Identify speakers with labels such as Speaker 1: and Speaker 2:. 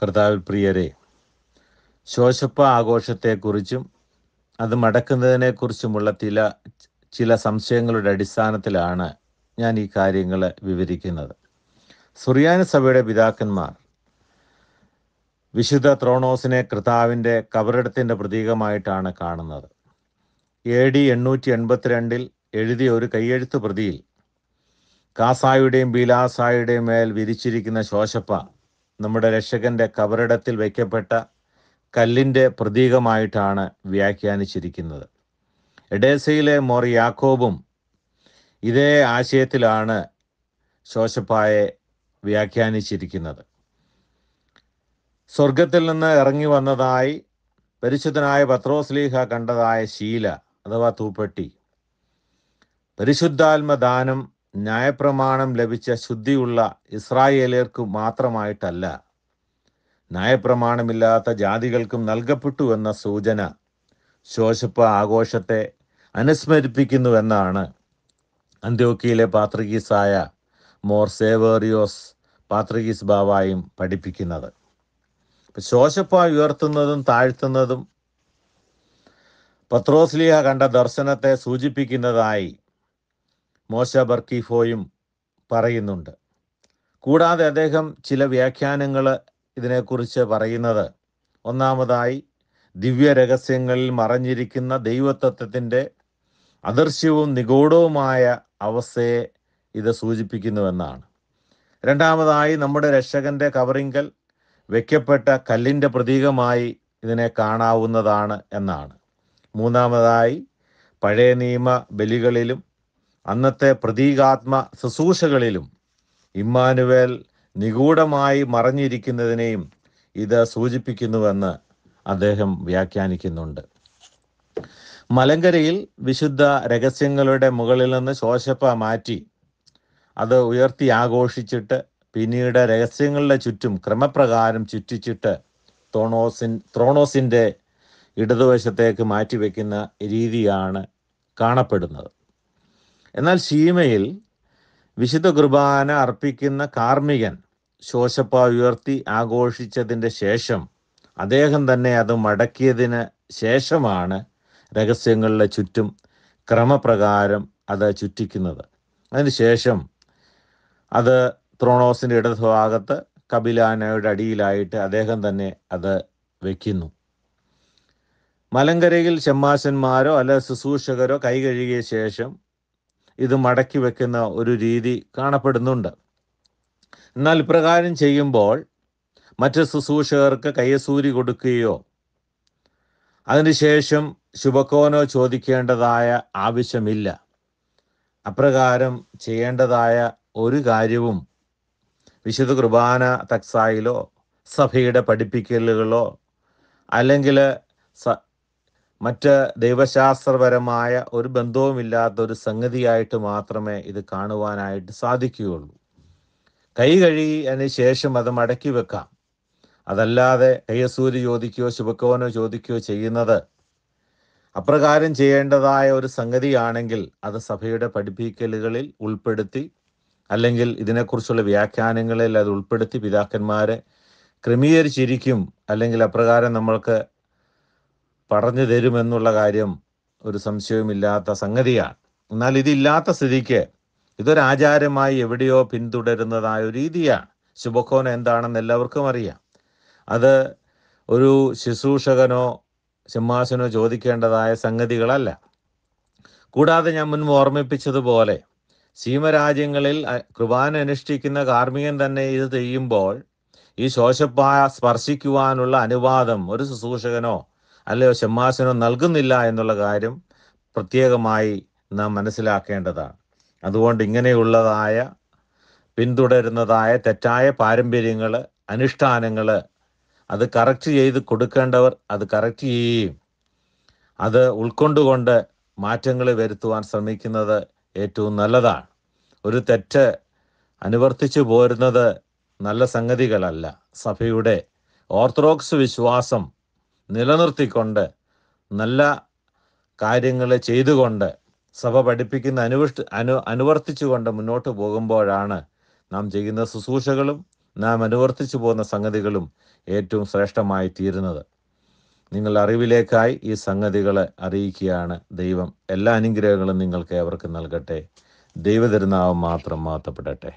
Speaker 1: കർത്താവിൽ പ്രിയരെ ശോശപ്പ ആഘോഷത്തെക്കുറിച്ചും അത് മടക്കുന്നതിനെക്കുറിച്ചുമുള്ള ചില ചില സംശയങ്ങളുടെ അടിസ്ഥാനത്തിലാണ് ഞാൻ ഈ കാര്യങ്ങൾ വിവരിക്കുന്നത് സുറിയാന സഭയുടെ പിതാക്കന്മാർ വിശുദ്ധ ത്രോണോസിനെ കർത്താവിൻ്റെ കബറിടത്തിൻ്റെ പ്രതീകമായിട്ടാണ് കാണുന്നത് എ ഡി എണ്ണൂറ്റി എൺപത്തിരണ്ടിൽ എഴുതിയ ഒരു കൈയെഴുത്ത് പ്രതിയിൽ കാസായുടെയും ബീലാസായുടെയും മേൽ വിരിച്ചിരിക്കുന്ന ശോശപ്പ നമ്മുടെ രക്ഷകന്റെ കബറിടത്തിൽ വയ്ക്കപ്പെട്ട കല്ലിൻ്റെ പ്രതീകമായിട്ടാണ് വ്യാഖ്യാനിച്ചിരിക്കുന്നത് എഡേസയിലെ മോറിയാക്കോബും ഇതേ ആശയത്തിലാണ് ശോശപ്പായെ വ്യാഖ്യാനിച്ചിരിക്കുന്നത് സ്വർഗത്തിൽ നിന്ന് ഇറങ്ങി വന്നതായി പരിശുദ്ധനായ പത്രോസ്ലീഹ കണ്ടതായ ശീല അഥവാ തൂപ്പട്ടി പരിശുദ്ധാത്മദാനം ന്യായപ്രമാണം ലഭിച്ച ശുദ്ധിയുള്ള ഇസ്രായേലർക്ക് മാത്രമായിട്ടല്ല ന്യായപ്രമാണമില്ലാത്ത ജാതികൾക്കും നൽകപ്പെട്ടു എന്ന സൂചന ശോശപ്പ ആഘോഷത്തെ അനുസ്മരിപ്പിക്കുന്നുവെന്നാണ് അന്ത്യോക്കിയിലെ പാത്രികീസായ മോർ സേവേറിയോസ് പാത്രികീസ് ബാവായും പഠിപ്പിക്കുന്നത് ശോശപ്പ ഉയർത്തുന്നതും താഴ്ത്തുന്നതും പത്രോസ്ലിയ കണ്ട ദർശനത്തെ സൂചിപ്പിക്കുന്നതായി മോശ ബർക്കീഫോയും പറയുന്നുണ്ട് കൂടാതെ അദ്ദേഹം ചില വ്യാഖ്യാനങ്ങൾ ഇതിനെക്കുറിച്ച് പറയുന്നത് ഒന്നാമതായി ദിവ്യ രഹസ്യങ്ങളിൽ മറഞ്ഞിരിക്കുന്ന ദൈവത്വത്തിൻ്റെ അദർശ്യവും നിഗൂഢവുമായ അവസ്ഥയെ ഇത് സൂചിപ്പിക്കുന്നുവെന്നാണ് രണ്ടാമതായി നമ്മുടെ രക്ഷകന്റെ കവറിങ്കൽ വെക്കപ്പെട്ട കല്ലിൻ്റെ പ്രതീകമായി ഇതിനെ കാണാവുന്നതാണ് എന്നാണ് മൂന്നാമതായി പഴയ നിയമ ബലികളിലും അന്നത്തെ പ്രതീകാത്മ ശുശ്രൂഷകളിലും ഇമ്മാനുവേൽ നിഗൂഢമായി മറഞ്ഞിരിക്കുന്നതിനെയും ഇത് സൂചിപ്പിക്കുന്നുവെന്ന് അദ്ദേഹം വ്യാഖ്യാനിക്കുന്നുണ്ട് മലങ്കരയിൽ വിശുദ്ധ രഹസ്യങ്ങളുടെ മുകളിൽ നിന്ന് ശോശപ്പ മാറ്റി അത് ഉയർത്തി ആഘോഷിച്ചിട്ട് പിന്നീട് രഹസ്യങ്ങളുടെ ചുറ്റും ക്രമപ്രകാരം ചുറ്റിച്ചിട്ട് തോണോസിൻ ത്രോണോസിൻ്റെ ഇടതുവശത്തേക്ക് മാറ്റിവെക്കുന്ന രീതിയാണ് കാണപ്പെടുന്നത് എന്നാൽ ശീമയിൽ വിശുദ്ധ കുർബാന അർപ്പിക്കുന്ന കാർമ്മികൻ ശോശപ്പ ഉയർത്തി ആഘോഷിച്ചതിൻ്റെ ശേഷം അദ്ദേഹം തന്നെ അത് മടക്കിയതിന് ശേഷമാണ് രഹസ്യങ്ങളുടെ ചുറ്റും ക്രമപ്രകാരം അത് ചുറ്റിക്കുന്നത് അതിനുശേഷം അത് ത്രോണോസിൻ്റെ ഇടതുഭാഗത്ത് കപിലാനയുടെ അടിയിലായിട്ട് അദ്ദേഹം തന്നെ അത് വയ്ക്കുന്നു മലങ്കരയിൽ ചെമ്മാശന്മാരോ അല്ല ശുശ്രൂഷകരോ കൈകഴുകിയ ശേഷം ഇത് മടക്കി വെക്കുന്ന ഒരു രീതി കാണപ്പെടുന്നുണ്ട് എന്നാൽ ഇപ്രകാരം ചെയ്യുമ്പോൾ മറ്റ് ശുശ്രൂഷകർക്ക് കയ്യസൂരി കൊടുക്കുകയോ അതിനുശേഷം ശുഭക്കോനോ ചോദിക്കേണ്ടതായ ആവശ്യമില്ല അപ്രകാരം ചെയ്യേണ്ടതായ ഒരു കാര്യവും വിശുദ്ധ കുർബാന തക്സായിലോ സഭയുടെ പഠിപ്പിക്കലുകളോ അല്ലെങ്കിൽ മറ്റ് ദൈവശാസ്ത്രപരമായ ഒരു ബന്ധവുമില്ലാത്ത ഒരു സംഗതിയായിട്ട് മാത്രമേ ഇത് കാണുവാനായിട്ട് സാധിക്കുകയുള്ളൂ കൈ കഴുകിയതിന് ശേഷം അത് മടക്കി വെക്കാം അതല്ലാതെ കയ്യസൂര് ചോദിക്കുകയോ ശുഭക്കവനോ ചോദിക്കുകയോ ചെയ്യുന്നത് അപ്രകാരം ചെയ്യേണ്ടതായ ഒരു സംഗതിയാണെങ്കിൽ അത് സഭയുടെ പഠിപ്പിക്കലുകളിൽ ഉൾപ്പെടുത്തി അല്ലെങ്കിൽ ഇതിനെക്കുറിച്ചുള്ള വ്യാഖ്യാനങ്ങളിൽ അത് ഉൾപ്പെടുത്തി പിതാക്കന്മാരെ ക്രമീകരിച്ചിരിക്കും അല്ലെങ്കിൽ അപ്രകാരം നമ്മൾക്ക് പറഞ്ഞു തരുമെന്നുള്ള കാര്യം ഒരു സംശയവുമില്ലാത്ത സംഗതിയാണ് എന്നാൽ ഇതില്ലാത്ത സ്ഥിതിക്ക് ഇതൊരാചാരമായി എവിടെയോ പിന്തുടരുന്നതായ ഒരു രീതിയാണ് ശുഭക്കോന എന്താണെന്ന് എല്ലാവർക്കും അറിയാം അത് ഒരു ശുശ്രൂഷകനോ സിംഹാസനോ ചോദിക്കേണ്ടതായ സംഗതികളല്ല കൂടാതെ ഞാൻ മുൻപ് ഓർമ്മിപ്പിച്ചതുപോലെ സീമരാജ്യങ്ങളിൽ കുർബാന അനുഷ്ഠിക്കുന്ന കാർമികൻ തന്നെ ഇത് ചെയ്യുമ്പോൾ ഈ ശോശപ്പായ സ്പർശിക്കുവാനുള്ള അനുവാദം ഒരു ശുശ്രൂഷകനോ അല്ലയോ സിംഹാസനം നൽകുന്നില്ല എന്നുള്ള കാര്യം പ്രത്യേകമായി നാം മനസ്സിലാക്കേണ്ടതാണ് അതുകൊണ്ട് ഇങ്ങനെയുള്ളതായ പിന്തുടരുന്നതായ തെറ്റായ പാരമ്പര്യങ്ങൾ അനുഷ്ഠാനങ്ങൾ അത് കറക്റ്റ് ചെയ്ത് കൊടുക്കേണ്ടവർ അത് കറക്റ്റ് ചെയ്യുകയും അത് ഉൾക്കൊണ്ടുകൊണ്ട് മാറ്റങ്ങൾ വരുത്തുവാൻ ശ്രമിക്കുന്നത് ഏറ്റവും നല്ലതാണ് ഒരു തെറ്റ് അനുവർത്തിച്ചു പോരുന്നത് നല്ല സംഗതികളല്ല സഭയുടെ ഓർത്തഡോക്സ് വിശ്വാസം നിലനിർത്തിക്കൊണ്ട് നല്ല കാര്യങ്ങൾ ചെയ്തുകൊണ്ട് സഭ പഠിപ്പിക്കുന്ന അനുവിഷ്ട അനു അനുവർത്തിച്ചുകൊണ്ട് മുന്നോട്ട് പോകുമ്പോഴാണ് നാം ചെയ്യുന്ന ശുശ്രൂഷകളും നാം അനുവർത്തിച്ചു പോകുന്ന സംഗതികളും ഏറ്റവും ശ്രേഷ്ഠമായി തീരുന്നത് നിങ്ങൾ അറിവിലേക്കായി ഈ സംഗതികളെ അറിയിക്കുകയാണ് ദൈവം എല്ലാ അനുഗ്രഹങ്ങളും നിങ്ങൾക്ക് അവർക്ക് നൽകട്ടെ ദൈവതിരുനാവം മാത്രം മാത്തപ്പെടട്ടെ